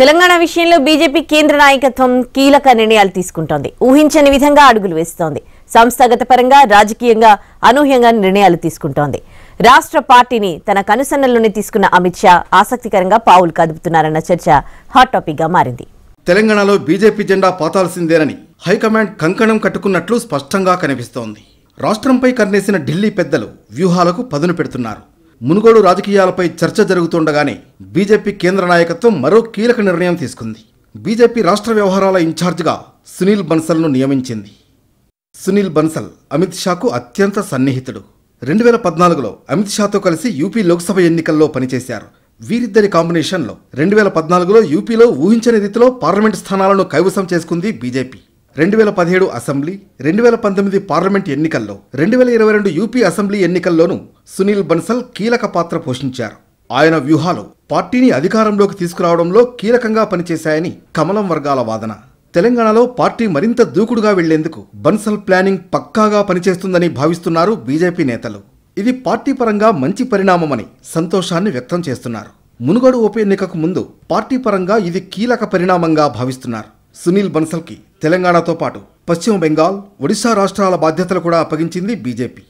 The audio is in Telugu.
తెలంగాణ విషయంలో బీజేపీ కేంద్ర నాయకత్వం కీలక నిర్ణయాలు తీసుకుంటోంది ఊహించని విధంగా అడుగులు వేస్తోంది సంస్థాగత పరంగా రాజకీయంగా అనూహ్యంగా నిర్ణయాలు తీసుకుంటోంది రాష్ట్ర పార్టీని తన కనుసన్నల్లోనే తీసుకున్న అమిత్ షా ఆసక్తికరంగా పావులు కదుపుతున్నారన్న చర్చ హాట్ టాపిక్ గా మారింది తెలంగాణలో బీజేపీ జెండా పాతాల్సిందేనని హైకమాండ్ కంకణం కట్టుకున్నట్లు స్పష్టంగా కనిపిస్తోంది రాష్ట్రంపై కన్నేసిన ఢిల్లీ పెద్దలు వ్యూహాలకు పదును పెడుతున్నారు మునుగోడు రాజకీయాలపై చర్చ జరుగుతుండగానే బీజేపీ కేంద్ర నాయకత్వం మరో కీలక నిర్ణయం తీసుకుంది బీజేపీ రాష్ట్ర వ్యవహారాల ఇన్ఛార్జిగా సునీల్ బన్సల్ను నియమించింది సునీల్ బన్సల్ అమిత్ షాకు అత్యంత సన్నిహితుడు రెండు వేల పద్నాలుగులో అమిత్ షాతో కలిసి యూపీ లోక్సభ ఎన్నికల్లో పనిచేశారు వీరిద్దరి కాంబినేషన్లో రెండు వేల పద్నాలుగులో యూపీలో ఊహించని రీతిలో పార్లమెంట్ స్థానాలను కైవసం చేసుకుంది బీజేపీ రెండు వేల పదిహేడు అసెంబ్లీ రెండు వేల పంతొమ్మిది పార్లమెంట్ ఎన్నికల్లో రెండు వేల ఇరవై రెండు యూపీ అసెంబ్లీ ఎన్నికల్లోనూ సునీల్ బన్సల్ కీలక పాత్ర పోషించారు ఆయన వ్యూహాలు పార్టీని అధికారంలోకి తీసుకురావడంలో కీలకంగా పనిచేశాయని కమలం వర్గాల వాదన తెలంగాణలో పార్టీ మరింత దూకుడుగా వెళ్లేందుకు బన్సల్ ప్లానింగ్ పక్కాగా పనిచేస్తుందని భావిస్తున్నారు బీజేపీ నేతలు ఇది పార్టీ పరంగా మంచి పరిణామమని సంతోషాన్ని వ్యక్తం చేస్తున్నారు మునుగడు ఉప ఎన్నికకు ముందు పార్టీ పరంగా ఇది కీలక పరిణామంగా భావిస్తున్నారు సునీల్ బన్సల్కి తెలంగాణతో పాటు పశ్చిమ బెంగాల్ ఒడిశా రాష్ట్రాల బాధ్యతలు కూడా అప్పగించింది బీజేపీ